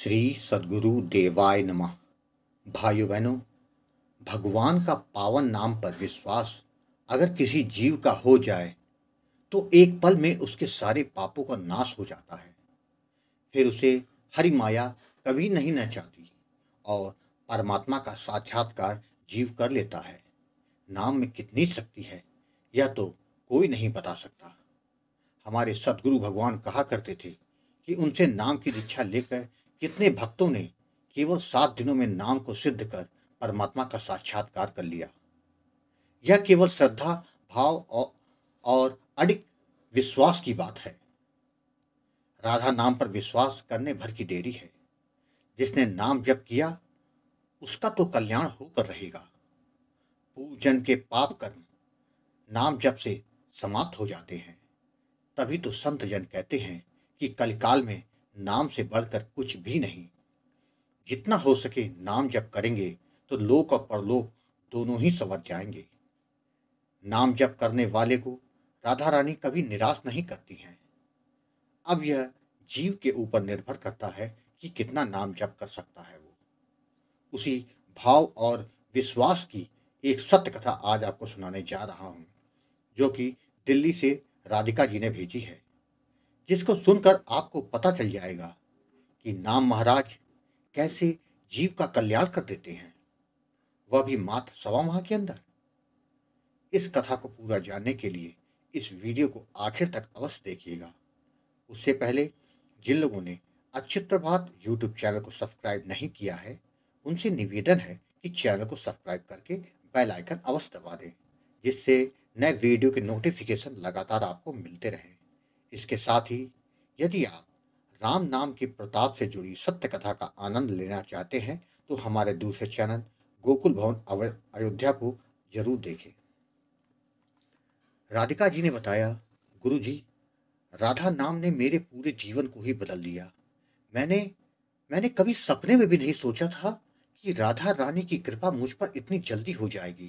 श्री सदगुरु देवाय नमः भाइयों बहनों भगवान का पावन नाम पर विश्वास अगर किसी जीव का हो जाए तो एक पल में उसके सारे पापों का नाश हो जाता है फिर उसे हरि माया कभी नहीं नचाती और परमात्मा का साक्षात्कार जीव कर लेता है नाम में कितनी शक्ति है यह तो कोई नहीं बता सकता हमारे सदगुरु भगवान कहा करते थे कि उनसे नाम की दीक्षा लेकर कितने भक्तों ने केवल सात दिनों में नाम को सिद्ध कर परमात्मा का साक्षात्कार कर लिया यह केवल श्रद्धा भाव और अडिक विश्वास की बात है राधा नाम पर विश्वास करने भर की देरी है जिसने नाम जप किया उसका तो कल्याण होकर रहेगा पूजन के पाप कर्म नाम जप से समाप्त हो जाते हैं तभी तो संत जन कहते हैं कि कल काल में नाम से बढ़कर कुछ भी नहीं जितना हो सके नाम जप करेंगे तो लोक और परलोक दोनों ही संवर जाएंगे नाम जप करने वाले को राधा रानी कभी निराश नहीं करती हैं अब यह जीव के ऊपर निर्भर करता है कि कितना नाम जप कर सकता है वो उसी भाव और विश्वास की एक सत्य कथा आज आपको सुनाने जा रहा हूँ जो कि दिल्ली से राधिका जी ने भेजी है जिसको सुनकर आपको पता चल जाएगा कि नाम महाराज कैसे जीव का कल्याण कर देते हैं वह भी मात्र सवा माह के अंदर इस कथा को पूरा जानने के लिए इस वीडियो को आखिर तक अवश्य देखिएगा उससे पहले जिन लोगों ने अच्युत प्रभात यूट्यूब चैनल को सब्सक्राइब नहीं किया है उनसे निवेदन है कि चैनल को सब्सक्राइब करके बेल आइकन अवश्य दबा दें जिससे नए वीडियो के नोटिफिकेशन लगातार आपको मिलते रहें इसके साथ ही यदि आप राम नाम के प्रताप से जुड़ी सत्य कथा का आनंद लेना चाहते हैं तो हमारे दूसरे चैनल गोकुल भवन अयोध्या को जरूर देखें राधिका जी ने बताया गुरु जी राधा नाम ने मेरे पूरे जीवन को ही बदल दिया मैंने मैंने कभी सपने में भी नहीं सोचा था कि राधा रानी की कृपा मुझ पर इतनी जल्दी हो जाएगी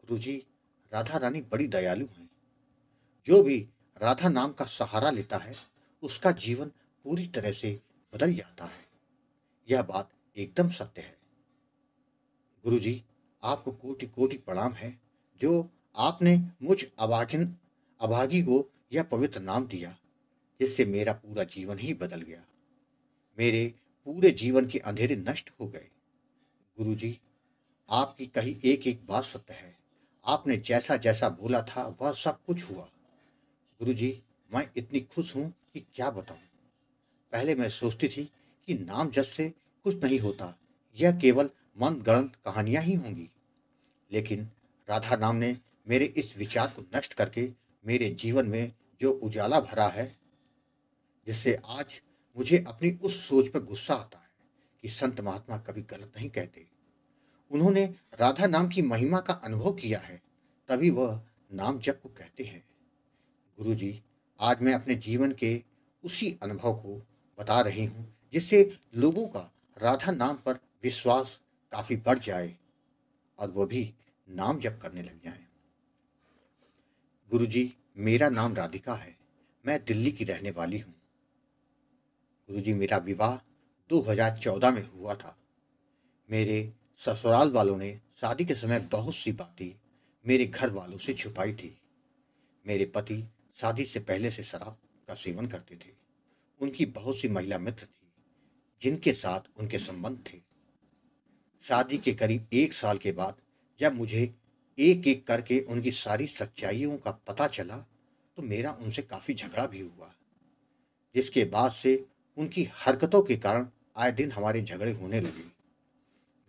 गुरु जी राधा रानी बड़ी दयालु हैं जो भी राधा नाम का सहारा लेता है उसका जीवन पूरी तरह से बदल जाता है यह बात एकदम सत्य है गुरु जी आपको कोटि कोटि प्रणाम है जो आपने मुझ अभागिन अभागी को यह पवित्र नाम दिया जिससे मेरा पूरा जीवन ही बदल गया मेरे पूरे जीवन के अंधेरे नष्ट हो गए गुरु जी आपकी कही एक एक बात सत्य है आपने जैसा जैसा बोला था वह सब कुछ हुआ गुरु जी मैं इतनी खुश हूँ कि क्या बताऊँ पहले मैं सोचती थी कि नाम जब से कुछ नहीं होता यह केवल मन गणत कहानियाँ ही होंगी लेकिन राधा नाम ने मेरे इस विचार को नष्ट करके मेरे जीवन में जो उजाला भरा है जिससे आज मुझे अपनी उस सोच पर गुस्सा आता है कि संत महात्मा कभी गलत नहीं कहते उन्होंने राधा नाम की महिमा का अनुभव किया है तभी वह नाम जप को कहते हैं गुरुजी आज मैं अपने जीवन के उसी अनुभव को बता रही हूँ जिससे लोगों का राधा नाम पर विश्वास काफ़ी बढ़ जाए और वो भी नाम जप करने लग जाए गुरुजी मेरा नाम राधिका है मैं दिल्ली की रहने वाली हूँ गुरुजी मेरा विवाह 2014 में हुआ था मेरे ससुराल वालों ने शादी के समय बहुत सी बातें मेरे घर वालों से छुपाई थी मेरे पति शादी से पहले से शराब का सेवन करते थे उनकी बहुत सी महिला मित्र थी जिनके साथ उनके संबंध थे शादी के करीब एक साल के बाद जब मुझे एक एक करके उनकी सारी सच्चाइयों का पता चला तो मेरा उनसे काफ़ी झगड़ा भी हुआ जिसके बाद से उनकी हरकतों के कारण आए दिन हमारे झगड़े होने लगे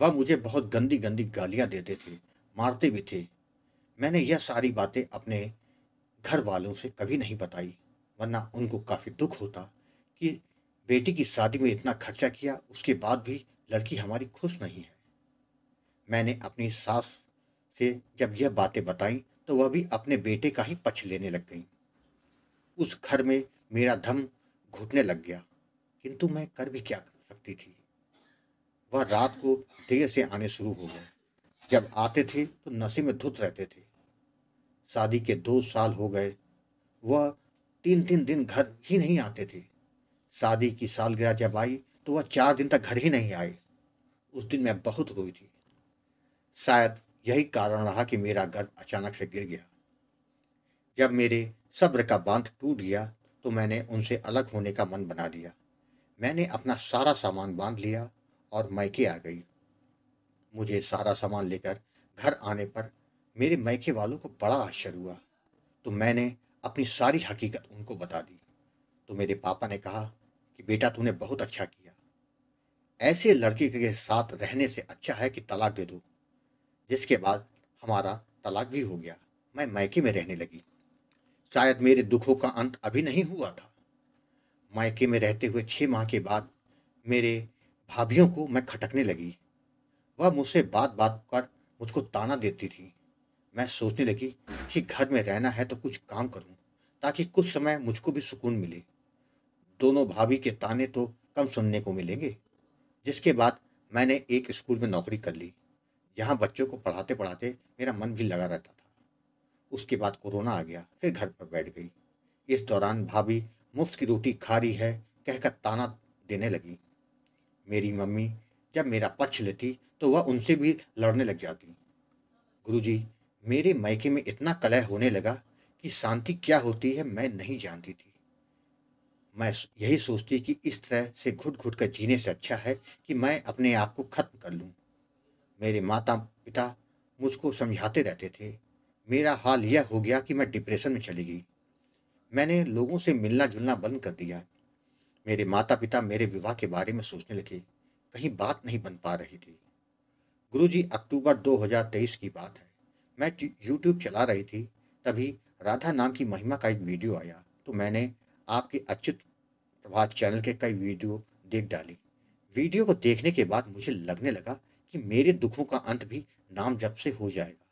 वह मुझे बहुत गंदी गंदी गालियाँ देते थे मारते भी थे मैंने यह सारी बातें अपने घर वालों से कभी नहीं बताई वरना उनको काफ़ी दुख होता कि बेटी की शादी में इतना खर्चा किया उसके बाद भी लड़की हमारी खुश नहीं है मैंने अपनी सास से जब यह बातें बताई तो वह भी अपने बेटे का ही पक्ष लेने लग गई उस घर में मेरा धम घुटने लग गया किंतु मैं कर भी क्या कर सकती थी वह रात को देर से आने शुरू हो गए जब आते थे तो नशे में धुत रहते थे शादी के दो साल हो गए वह तीन तीन दिन घर ही नहीं आते थे शादी की सालगिरह जब आई तो वह चार दिन तक घर ही नहीं आए उस दिन मैं बहुत रोई थी शायद यही कारण रहा कि मेरा घर अचानक से गिर गया जब मेरे सब्र का बांध टूट गया तो मैंने उनसे अलग होने का मन बना लिया मैंने अपना सारा सामान बांध लिया और मैके आ गई मुझे सारा सामान लेकर घर आने पर मेरे मैके वालों को बड़ा आश्चर्य हुआ तो मैंने अपनी सारी हकीकत उनको बता दी तो मेरे पापा ने कहा कि बेटा तूने बहुत अच्छा किया ऐसे लड़के के साथ रहने से अच्छा है कि तलाक दे दो जिसके बाद हमारा तलाक भी हो गया मैं मायके में रहने लगी शायद मेरे दुखों का अंत अभी नहीं हुआ था मायके में रहते हुए छः माह के बाद मेरे भाभीियों को मैं खटकने लगी वह मुझसे बात बात कर मुझको ताना देती थी मैं सोचने लगी कि घर में रहना है तो कुछ काम करूं ताकि कुछ समय मुझको भी सुकून मिले दोनों भाभी के ताने तो कम सुनने को मिलेंगे जिसके बाद मैंने एक स्कूल में नौकरी कर ली जहाँ बच्चों को पढ़ाते पढ़ाते मेरा मन भी लगा रहता था उसके बाद कोरोना आ गया फिर घर पर बैठ गई इस दौरान भाभी मुफ्त की रोटी खा रही है कहकर ताना देने लगी मेरी मम्मी जब मेरा पक्ष लेती तो वह उनसे भी लड़ने लग जाती गुरुजी मेरे मायके में इतना कलह होने लगा कि शांति क्या होती है मैं नहीं जानती थी मैं यही सोचती कि इस तरह से घुट घुट कर जीने से अच्छा है कि मैं अपने आप को खत्म कर लूँ मेरे माता पिता मुझको समझाते रहते थे मेरा हाल यह हो गया कि मैं डिप्रेशन में चली गई मैंने लोगों से मिलना जुलना बंद कर दिया मेरे माता पिता मेरे विवाह के बारे में सोचने लगे कहीं बात नहीं बन पा रही थी गुरुजी अक्टूबर 2023 की बात है मैं यूट्यूब चला रही थी तभी राधा नाम की महिमा का एक वीडियो आया तो मैंने आपके अच्युत प्रभात चैनल के कई वीडियो देख डाली वीडियो को देखने के बाद मुझे लगने लगा कि मेरे दुखों का अंत भी नाम जब से हो जाएगा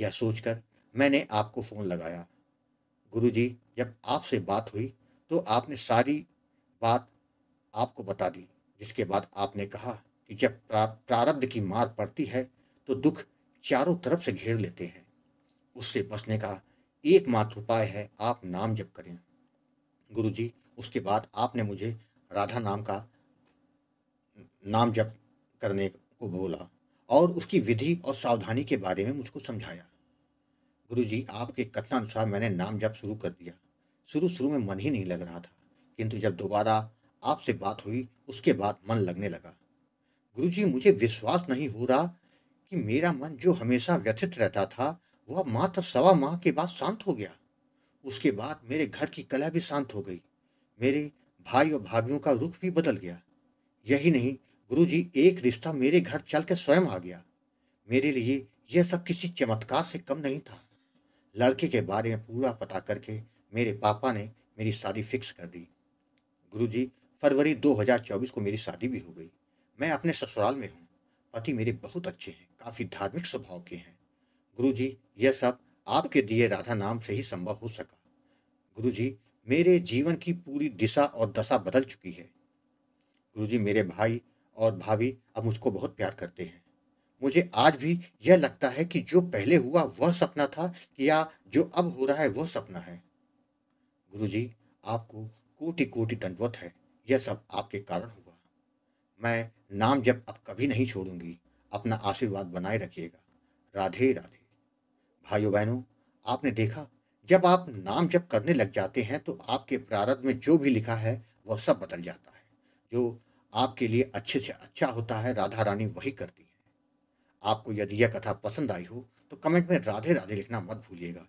यह सोचकर मैंने आपको फ़ोन लगाया गुरुजी जब आपसे बात हुई तो आपने सारी बात आपको बता दी जिसके बाद आपने कहा कि जब प्रारब्ध की मार पड़ती है तो दुख चारों तरफ से घेर लेते हैं उससे बचने का एकमात्र उपाय है आप नाम जप करें गुरु जी उसके बाद आपने मुझे राधा नाम का नाम जप करने को बोला और उसकी विधि और सावधानी के बारे में मुझको समझाया गुरु जी आपके कथनानुसार मैंने नाम जप शुरू कर दिया शुरू शुरू में मन ही नहीं लग रहा था किंतु जब दोबारा आपसे बात हुई उसके बाद मन लगने लगा गुरु जी मुझे विश्वास नहीं हो रहा कि मेरा मन जो हमेशा व्यथित रहता था वह मात्र सवा माह के बाद शांत हो गया उसके बाद मेरे घर की कला भी शांत हो गई मेरे भाई और भाभीियों का रुख भी बदल गया यही नहीं गुरुजी एक रिश्ता मेरे घर चल के स्वयं आ गया मेरे लिए यह सब किसी चमत्कार से कम नहीं था लड़के के बारे में पूरा पता करके मेरे पापा ने मेरी शादी फिक्स कर दी गुरुजी फरवरी 2024 को मेरी शादी भी हो गई मैं अपने ससुराल में हूँ पति मेरे बहुत अच्छे हैं काफ़ी धार्मिक स्वभाव के हैं गुरु जी यह सब आपके दिए राधा नाम से ही संभव हो सका गुरु जी मेरे जीवन की पूरी दिशा और दशा बदल चुकी है गुरु जी मेरे भाई और भाभी अब मुझको बहुत प्यार करते हैं मुझे आज भी यह लगता है कि जो पहले हुआ वह सपना था या जो अब हो रहा है वह सपना है गुरु जी आपको कोटि कोटि दंडवत है यह सब आपके कारण हुआ मैं नाम जब अब कभी नहीं छोड़ूंगी अपना आशीर्वाद बनाए रखिएगा राधे राधे भाइयों बहनों आपने देखा जब आप नाम जप करने लग जाते हैं तो आपके प्रारब्ध में जो भी लिखा है वह सब बदल जाता है जो आपके लिए अच्छे से अच्छा होता है राधा रानी वही करती है आपको यदि यह कथा पसंद आई हो तो कमेंट में राधे राधे लिखना मत भूलिएगा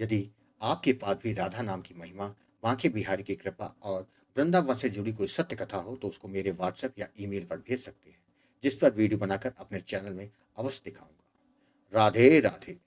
यदि आपके पास भी राधा नाम की महिमा बांके बिहारी की कृपा और वृंदावन से जुड़ी कोई सत्य कथा हो तो उसको मेरे व्हाट्सएप या ईमेल पर भेज सकते हैं जिस पर वीडियो बनाकर अपने चैनल में अवश्य दिखाऊंगा राधे राधे